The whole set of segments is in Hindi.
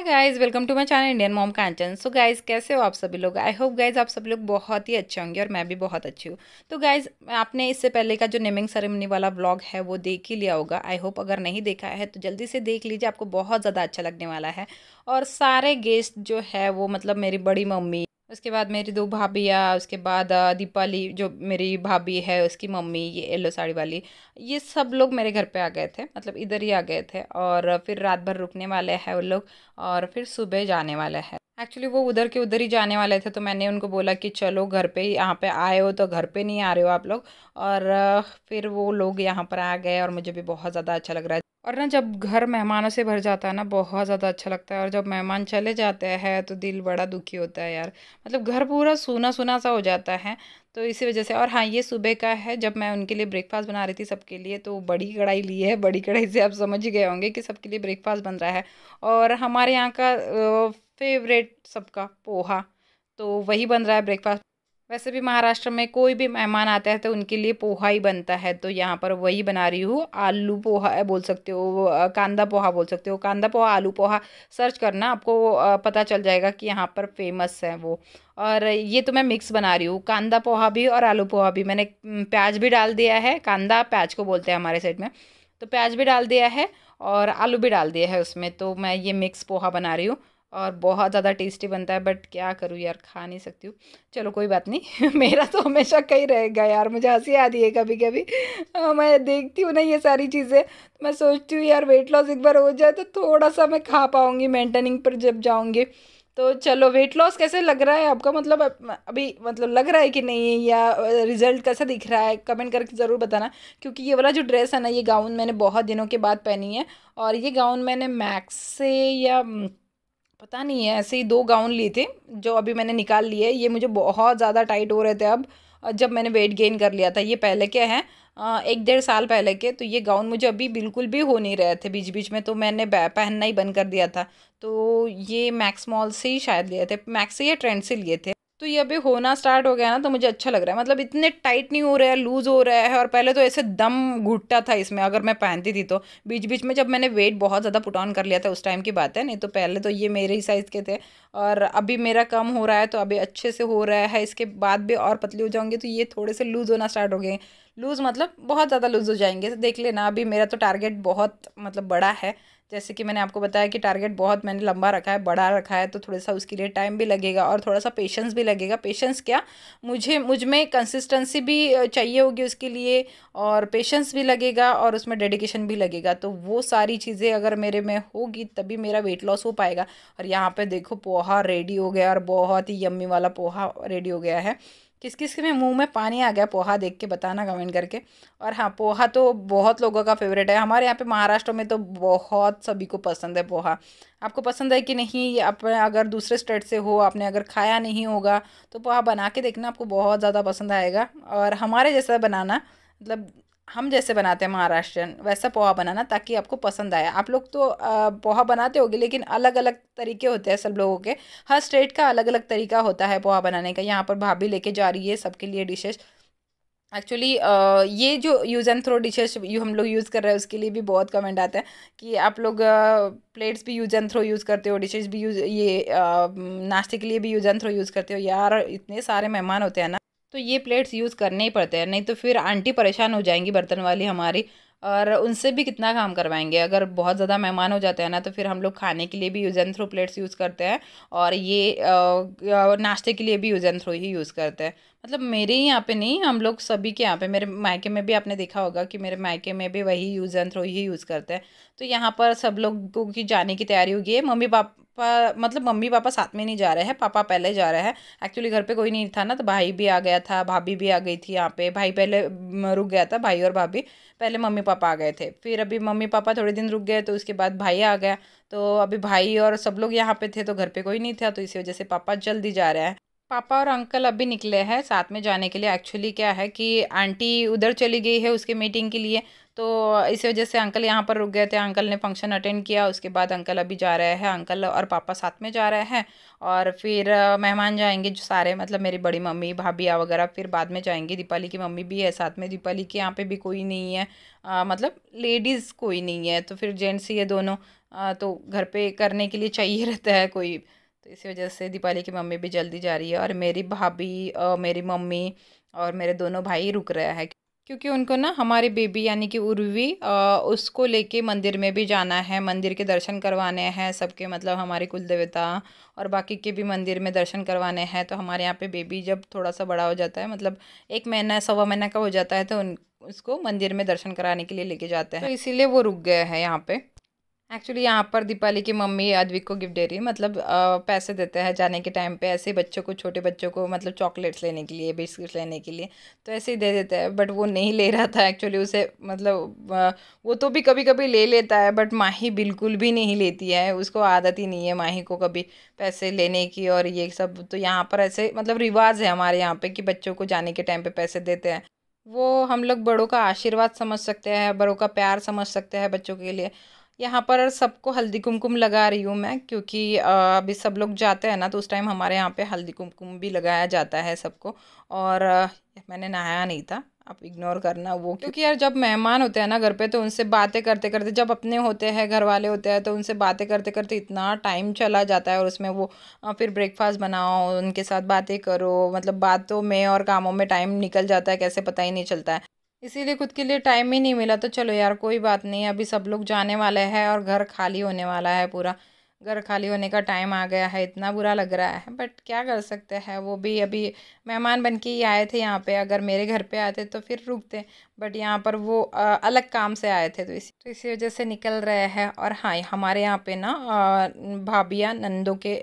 hi guys welcome to my channel Indian mom Kanchan so guys कैसे हो आप सभी लोग आई होप गाइस आप सभी लोग बहुत ही अच्छे होंगे और मैं भी बहुत अच्छी हूँ तो गाइस आपने इससे पहले का जो नेमिंग सेरेमनी वाला व्लॉग है वो देख ही लिया होगा आई होप अगर नहीं देखा है तो जल्दी से देख लीजिए आपको बहुत ज़्यादा अच्छा लगने वाला है और सारे गेस्ट जो है वो मतलब मेरी बड़ी मम्मी उसके बाद मेरी दो भाभियाँ उसके बाद दीपाली जो मेरी भाभी है उसकी मम्मी ये येलो साड़ी वाली ये सब लोग मेरे घर पे आ गए थे मतलब इधर ही आ गए थे और फिर रात भर रुकने वाले हैं वो लोग और फिर सुबह जाने वाले हैं एक्चुअली वो उधर के उधर ही जाने वाले थे तो मैंने उनको बोला कि चलो घर पे ही यहाँ पे आए हो तो घर पे नहीं आ रहे हो आप लोग और फिर वो लोग यहाँ पर आ गए और मुझे भी बहुत ज़्यादा अच्छा लग रहा है और ना जब घर मेहमानों से भर जाता है ना बहुत ज़्यादा अच्छा लगता है और जब मेहमान चले जाते हैं तो दिल बड़ा दुखी होता है यार मतलब घर पूरा सूना सूना सा हो जाता है तो इसी वजह से और हाँ ये सुबह का है जब मैं उनके लिए ब्रेकफास्ट बना रही थी सबके लिए तो बड़ी कढ़ाई ली है बड़ी कढ़ाई से आप समझ गए होंगे कि सबके लिए ब्रेकफास्ट बन रहा है और हमारे यहाँ का फेवरेट सबका पोहा तो वही बन रहा है ब्रेकफास्ट वैसे भी महाराष्ट्र में कोई भी मेहमान आता है तो उनके लिए पोहा ही बनता है तो यहाँ पर वही बना रही हूँ आलू पोहा बोल सकते हो कांदा पोहा बोल सकते हो कांदा पोहा आलू पोहा सर्च करना आपको पता चल जाएगा कि यहाँ पर फेमस है वो और ये तो मैं मिक्स बना रही हूँ कांदा पोहा भी और आलू पोहा भी मैंने प्याज भी डाल दिया है कांदा प्याज को बोलते हैं हमारे साइड में तो प्याज भी डाल दिया है और आलू भी डाल दिया है उसमें तो मैं ये मिक्स पोहा बना रही हूँ और बहुत ज़्यादा टेस्टी बनता है बट क्या करूँ यार खा नहीं सकती हूँ चलो कोई बात नहीं मेरा तो हमेशा कहीं रहेगा यार मुझे हंसी आती है कभी कभी हाँ, मैं देखती हूँ ना ये सारी चीज़ें तो मैं सोचती हूँ यार वेट लॉस एक बार हो जाए तो थोड़ा सा मैं खा पाऊँगी मेंटेनिंग पर जब जाऊँगी तो चलो वेट लॉस कैसे लग रहा है आपका मतलब अभी मतलब लग रहा है कि नहीं या रिजल्ट कैसा दिख रहा है कमेंट करके ज़रूर बताना क्योंकि ये वाला जो ड्रेस है ना ये गाउन मैंने बहुत दिनों के बाद पहनी है और ये गाउन मैंने मैक्स से या पता नहीं है ऐसे ही दो गाउन लिए थे जो अभी मैंने निकाल लिए ये मुझे बहुत ज़्यादा टाइट हो रहे थे अब जब मैंने वेट गेन कर लिया था ये पहले के हैं एक डेढ़ साल पहले के तो ये गाउन मुझे अभी बिल्कुल भी हो नहीं रहे थे बीच बीच में तो मैंने पहनना ही बंद कर दिया था तो ये मैक्स मॉल से ही शायद लिए थे मैक्स से या ट्रेंड से लिए थे तो ये अभी होना स्टार्ट हो गया ना तो मुझे अच्छा लग रहा है मतलब इतने टाइट नहीं हो रहा है लूज़ हो रहा है और पहले तो ऐसे दम घुटता था इसमें अगर मैं पहनती थी तो बीच बीच में जब मैंने वेट बहुत ज़्यादा पुट ऑन कर लिया था उस टाइम की बात है नहीं तो पहले तो ये मेरे ही साइज़ के थे और अभी मेरा कम हो रहा है तो अभी अच्छे से हो रहा है इसके बाद भी और पतली हो जाऊँगी तो ये थोड़े से लूज़ होना स्टार्ट हो गए लूज़ मतलब बहुत ज़्यादा लूज़ हो जाएंगे तो देख लेना अभी मेरा तो टारगेट बहुत मतलब बड़ा है जैसे कि मैंने आपको बताया कि टारगेट बहुत मैंने लंबा रखा है बड़ा रखा है तो थोड़ा सा उसके लिए टाइम भी लगेगा और थोड़ा सा पेशेंस भी लगेगा पेशेंस क्या मुझे मुझ में कंसिस्टेंसी भी चाहिए होगी उसके लिए और पेशेंस भी लगेगा और उसमें डेडिकेशन भी लगेगा तो वो सारी चीज़ें अगर मेरे में होगी तभी मेरा वेट लॉस हो पाएगा और यहाँ पर देखो पोहा रेडी हो गया और बहुत ही यम्मी वाला पोहा रेडी हो गया है किस किस के में मुंह में पानी आ गया पोहा देख के बताना कमेंट करके और हाँ पोहा तो बहुत लोगों का फेवरेट है हमारे यहाँ पे महाराष्ट्र में तो बहुत सभी को पसंद है पोहा आपको पसंद है कि नहीं आप अगर दूसरे स्टेट से हो आपने अगर खाया नहीं होगा तो पोहा बना के देखना आपको बहुत ज़्यादा पसंद आएगा और हमारे जैसा बनाना मतलब हम जैसे बनाते हैं महाराष्ट्रियन वैसा पोहा बनाना ताकि आपको पसंद आए आप लोग तो पोहा बनाते होगे लेकिन अलग अलग तरीके होते हैं सब लोगों के हर स्टेट का अलग अलग तरीका होता है पोहा बनाने का यहाँ पर भाभी लेके जा रही है सबके लिए डिशेज़ एक्चुअली ये जो यूज़ एंड थ्रो डिशेस हम लोग यूज़ कर रहे हैं उसके लिए भी बहुत कमेंट आता है कि आप लोग प्लेट्स भी यूज़ एंड थ्रो यूज़ करते हो डिशेस भी यूज़ ये नाश्ते के लिए भी यूज़ एंड थ्रो यूज़ करते हो यार इतने सारे मेहमान होते हैं ना तो ये प्लेट्स यूज़ करने ही पड़ते हैं नहीं तो फिर आंटी परेशान हो जाएंगी बर्तन वाली हमारी और उनसे भी कितना काम करवाएंगे अगर बहुत ज़्यादा मेहमान हो जाते हैं ना तो फिर हम लोग खाने के लिए भी use and throw plates use करते हैं और ये नाश्ते के लिए भी यूज़ एंड थ्रो ही यूज़ करते हैं मतलब मेरे ही यहाँ पे नहीं हम लोग सभी के यहाँ पे मेरे मायके में भी आपने देखा होगा कि मेरे मायके में भी वही यूज़ एंड थ्रो ही यूज़ करते हैं तो यहाँ पर सब लोगों की जाने की तैयारी होगी मम्मी पाप पापा मतलब मम्मी पापा साथ में नहीं जा रहे हैं पापा पहले जा रहे हैं एक्चुअली घर पे कोई नहीं था ना तो भाई भी आ गया था भाभी भी आ गई थी यहाँ पे भाई पहले रुक गया था भाई और भाभी पहले मम्मी पापा आ गए थे फिर अभी मम्मी पापा थोड़े दिन रुक गए तो उसके बाद भाई आ गया तो अभी भाई और सब लोग यहाँ पे थे तो घर पे कोई नहीं था तो इसी वजह से पापा जल्दी जा रहे हैं पापा और अंकल अभी निकले हैं साथ में जाने के लिए एक्चुअली क्या है कि आंटी उधर चली गई है उसके मीटिंग के लिए तो इस वजह से अंकल यहाँ पर रुक गए थे अंकल ने फंक्शन अटेंड किया उसके बाद अंकल अभी जा रहे हैं अंकल और पापा साथ में जा रहे हैं और फिर मेहमान जाएंगे जो सारे मतलब मेरी बड़ी मम्मी भाभी वगैरह फिर बाद में जाएंगे दीपाली की मम्मी भी है साथ में दीपाली के यहाँ पे भी कोई नहीं है आ, मतलब लेडीज़ कोई नहीं है तो फिर जेंट्स ही है दोनों आ, तो घर पर करने के लिए चाहिए रहता है कोई तो इसी वजह से दीपाली की मम्मी भी जल्दी जा रही है और मेरी भाभी मेरी मम्मी और मेरे दोनों भाई रुक रहे हैं क्योंकि उनको ना हमारे बेबी यानी कि उर्वी उसको लेके मंदिर में भी जाना है मंदिर के दर्शन करवाने हैं सबके मतलब हमारे कुल देवता और बाकी के भी मंदिर में दर्शन करवाने हैं तो हमारे यहाँ पे बेबी जब थोड़ा सा बड़ा हो जाता है मतलब एक महीना सवा महीना का हो जाता है तो उन उसको मंदिर में दर्शन कराने के लिए लेके जाते हैं तो इसीलिए वो रुक गए हैं यहाँ पे एक्चुअली यहाँ पर दीपाली की मम्मी अद्विक को गिफ्ट दे रही है मतलब पैसे देते हैं जाने के टाइम पे ऐसे बच्चों को छोटे बच्चों को मतलब चॉकलेट्स लेने के लिए बिस्किट्स लेने के लिए तो ऐसे ही दे देते हैं बट वो नहीं ले रहा था एक्चुअली उसे मतलब वो तो भी कभी कभी ले लेता है बट माही बिल्कुल भी नहीं लेती है उसको आदत ही नहीं है माही को कभी पैसे लेने की और ये सब तो यहाँ पर ऐसे मतलब रिवाज है हमारे यहाँ पर कि बच्चों को जाने के टाइम पर पैसे देते हैं वो हम लोग बड़ों का आशीर्वाद समझ सकते हैं बड़ों का प्यार समझ सकते हैं बच्चों के लिए यहाँ पर सबको हल्दी कुमकुम लगा रही हूँ मैं क्योंकि अभी सब लोग जाते हैं ना तो उस टाइम हमारे यहाँ पे हल्दी कुमकुम भी लगाया जाता है सबको और मैंने नहाया नहीं था आप इग्नोर करना वो क्योंकि यार जब मेहमान होते हैं ना घर पे तो उनसे बातें करते करते जब अपने होते हैं घर वाले होते हैं तो उनसे बातें करते करते इतना टाइम चला जाता है और उसमें वो फिर ब्रेकफास्ट बनाओ उनके साथ बातें करो मतलब बातों में और कामों में टाइम निकल जाता है कैसे पता ही नहीं चलता है इसीलिए खुद के लिए टाइम ही नहीं मिला तो चलो यार कोई बात नहीं अभी सब लोग जाने वाले हैं और घर खाली होने वाला है पूरा घर खाली होने का टाइम आ गया है इतना बुरा लग रहा है बट क्या कर सकते हैं वो भी अभी मेहमान बन के ही आए थे यहाँ पे अगर मेरे घर पे आते तो फिर रुकते बट यहाँ पर वो अलग काम से आए थे तो इसी तो इसी वजह से निकल रहे हैं और हाँ हमारे यहाँ पे ना भाभियाँ नंदों के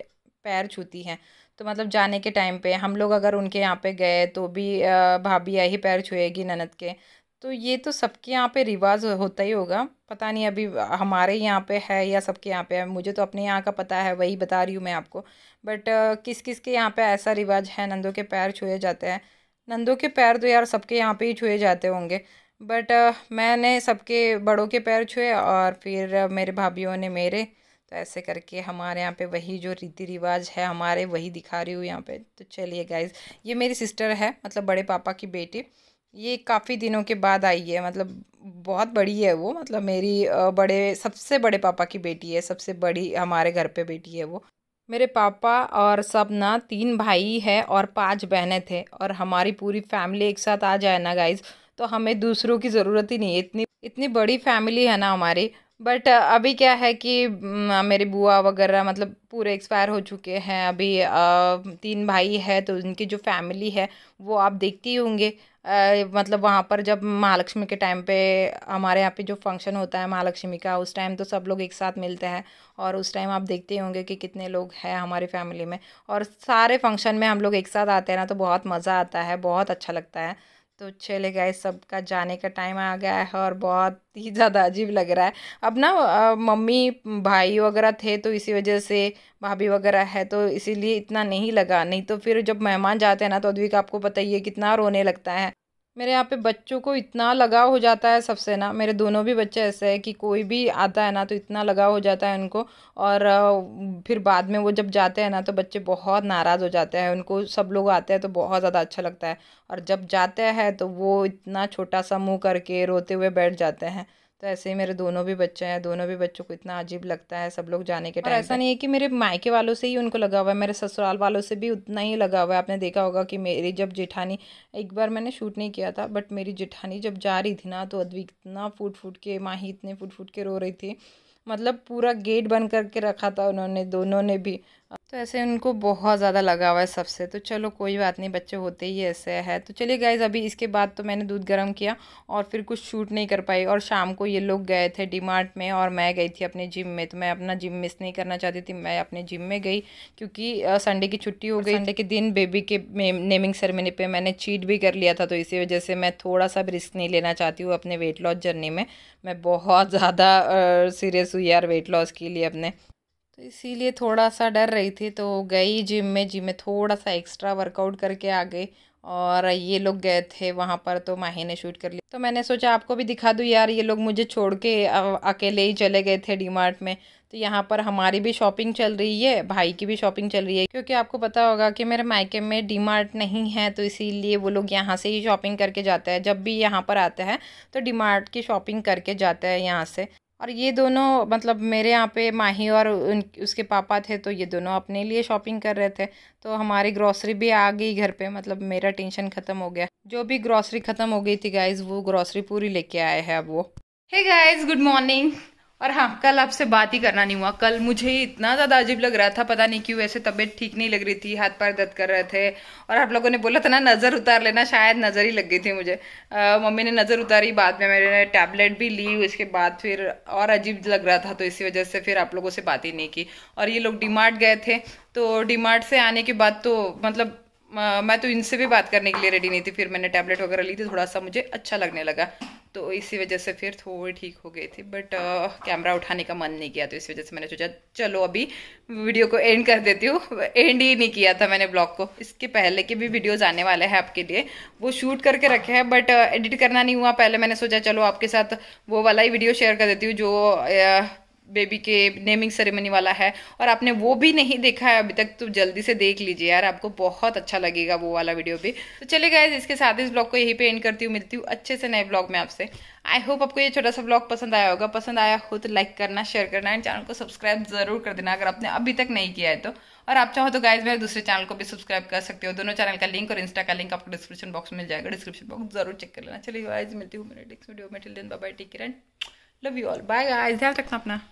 पैर छूती हैं तो मतलब जाने के टाइम पे हम लोग अगर उनके यहाँ पे गए तो भी भाभी आई पैर छुएगी ननद के तो ये तो सबके यहाँ पे रिवाज होता ही होगा पता नहीं अभी हमारे यहाँ पे है या सबके यहाँ पे है मुझे तो अपने यहाँ का पता है वही बता रही हूँ मैं आपको बट किस किस के यहाँ पे ऐसा रिवाज है नंदों के पैर छुए जाते हैं नंदों के पैर तो यार सबके यहाँ पे ही छुए जाते होंगे बट मैंने सबके बड़ों के पैर छुए और फिर मेरे भाभीियों ने मेरे तो ऐसे करके हमारे यहाँ पे वही जो रीति रिवाज है हमारे वही दिखा रही हूँ यहाँ पे तो चलिए गाइज ये मेरी सिस्टर है मतलब बड़े पापा की बेटी ये काफ़ी दिनों के बाद आई है मतलब बहुत बड़ी है वो मतलब मेरी बड़े सबसे बड़े पापा की बेटी है सबसे बड़ी हमारे घर पे बेटी है वो मेरे पापा और सब ना तीन भाई है और पांच बहनें थे और हमारी पूरी फैमिली एक साथ आ जाए ना गाइज तो हमें दूसरों की ज़रूरत ही नहीं है इतनी इतनी बड़ी फैमिली है ना हमारी बट uh, अभी क्या है कि मेरे बुआ वगैरह मतलब पूरे एक्सपायर हो चुके हैं अभी तीन भाई है तो उनकी जो फैमिली है वो आप देखते ही होंगे मतलब वहाँ पर जब महालक्ष्मी के टाइम पे हमारे यहाँ पे जो फंक्शन होता है महालक्ष्मी का उस टाइम तो सब लोग एक साथ मिलते हैं और उस टाइम आप देखते ही होंगे कि कितने लोग हैं हमारी फैमिली में और सारे फंक्शन में हम लोग एक साथ आते हैं ना तो बहुत मज़ा आता है बहुत अच्छा लगता है तो चले गए सबका जाने का टाइम आ गया है और बहुत ही ज़्यादा अजीब लग रहा है अब ना मम्मी भाई वगैरह थे तो इसी वजह से भाभी वगैरह है तो इसीलिए इतना नहीं लगा नहीं तो फिर जब मेहमान जाते हैं ना तो अद्विक आपको पता ही है कितना रोने लगता है मेरे यहाँ पे बच्चों को इतना लगाव हो जाता है सबसे ना मेरे दोनों भी बच्चे ऐसे हैं कि कोई भी आता है ना तो इतना लगाव हो जाता है उनको और फिर बाद में वो जब जाते हैं ना तो बच्चे बहुत नाराज़ हो जाते हैं उनको सब लोग आते हैं तो बहुत ज़्यादा अच्छा लगता है और जब जाते हैं तो वो इतना छोटा सा मुँह करके रोते हुए बैठ जाते हैं तो ऐसे ही मेरे दोनों भी बच्चे हैं दोनों भी बच्चों को इतना अजीब लगता है सब लोग जाने के टाइम ऐसा नहीं है कि मेरे मायके वालों से ही उनको लगा हुआ है मेरे ससुराल वालों से भी उतना ही लगा हुआ है आपने देखा होगा कि मेरी जब जेठानी एक बार मैंने शूट नहीं किया था बट मेरी जेठानी जब जा रही थी ना तो अद्वी इतना फूट फूट के माही इतने फूट फूट के रो रही थी मतलब पूरा गेट बंद करके रखा था उन्होंने दोनों ने भी तो ऐसे उनको बहुत ज़्यादा लगा हुआ है सबसे तो चलो कोई बात नहीं बच्चे होते ही ऐसे है तो चलिए गाइज अभी इसके बाद तो मैंने दूध गर्म किया और फिर कुछ शूट नहीं कर पाई और शाम को ये लोग गए थे डीमार्ट में और मैं गई थी अपने जिम में तो मैं अपना जिम मिस नहीं करना चाहती थी मैं अपने जिम में गई क्योंकि संडे की छुट्टी हो गई संडे के दिन बेबी के नेमिंग सेरेमनी पर मैंने चीट भी कर लिया था तो इसी वजह से मैं थोड़ा सा भी रिस्क नहीं लेना चाहती हूँ अपने वेट लॉस जर्नी में मैं बहुत ज़्यादा सीरियस हुई यार वेट लॉस के लिए अपने तो इसीलिए थोड़ा सा डर रही थी तो गई जिम में जिम में थोड़ा सा एक्स्ट्रा वर्कआउट करके आ गई और ये लोग गए थे वहाँ पर तो माही ने शूट कर लिया तो मैंने सोचा आपको भी दिखा दूँ यार ये लोग मुझे छोड़ के अकेले ही चले गए थे डी मार्ट में तो यहाँ पर हमारी भी शॉपिंग चल रही है भाई की भी शॉपिंग चल रही है क्योंकि आपको पता होगा कि मेरे मायके में डी मार्ट नहीं है तो इसीलिए वो लोग यहाँ से ही शॉपिंग करके जाते हैं जब भी यहाँ पर आते हैं तो डी मार्ट की शॉपिंग करके जाते हैं यहाँ से और ये दोनों मतलब मेरे यहाँ पे माही और उन उसके पापा थे तो ये दोनों अपने लिए शॉपिंग कर रहे थे तो हमारी ग्रॉसरी भी आ गई घर पे मतलब मेरा टेंशन ख़त्म हो गया जो भी ग्रॉसरी ख़त्म हो गई थी गाइज वो ग्रॉसरी पूरी लेके आए हैं अब वो है गाइज गुड मॉर्निंग और हाँ कल आपसे बात ही करना नहीं हुआ कल मुझे इतना ज़्यादा अजीब लग रहा था पता नहीं क्यों ऐसे तबीयत ठीक नहीं लग रही थी हाथ पैर दर्द कर रहे थे और आप लोगों ने बोला था ना नज़र उतार लेना शायद नज़र ही लग गई थी मुझे मम्मी ने नज़र उतारी बाद में मैंने टैबलेट भी ली उसके बाद फिर और अजीब लग रहा था तो इसी वजह से फिर आप लोगों से बात ही नहीं की और ये लोग डी गए थे तो डी से आने के बाद तो मतलब मैं तो इनसे भी बात करने के लिए रेडी नहीं थी फिर मैंने टैबलेट वगैरह ली थी थोड़ा सा मुझे अच्छा लगने लगा तो इसी वजह से फिर थोड़ी ठीक हो गई थी बट कैमरा उठाने का मन नहीं किया तो इस वजह से मैंने सोचा चलो अभी वीडियो को एंड कर देती हूँ एंड ही नहीं किया था मैंने ब्लॉग को इसके पहले के भी वीडियोज़ आने वाले हैं आपके लिए वो शूट करके रखे हैं बट एडिट करना नहीं हुआ पहले मैंने सोचा चलो आपके साथ वो वाला ही वीडियो शेयर कर देती हूँ जो बेबी के नेमिंग सेरेमनी वाला है और आपने वो भी नहीं देखा है अभी तक तो जल्दी से देख लीजिए यार आपको बहुत अच्छा लगेगा वो वाला वीडियो भी तो चले गए इसके साथ इस ब्लॉग को यहीं पे एंड करती हूँ मिलती हूँ अच्छे से नए ब्लॉग में आपसे आई होप आपको ये छोटा सा ब्लॉग पसंद आया होगा पसंद आया हो तो लाइक करना शेयर करना एंड चैनल को सब्सक्राइब जरूर कर देना अगर आपने अभी तक नहीं किया है तो और आप चाहो तो गाइज मेरे दूसरे चैनल को भी सब्सक्राइब कर सकते हो दोनों चैनल का लिंक और इंस्टा का लिंक आपको डिस्क्रिप्शन बॉक्स में मिल जाएगा डिस्क्रिप्शन बॉक्स जरूर चेक कर लेना चलिए गाइज मिलती हूँ मेरे नेक्स्ट वीडियो में till bye take love you all bye guys ध्यान रखना अपना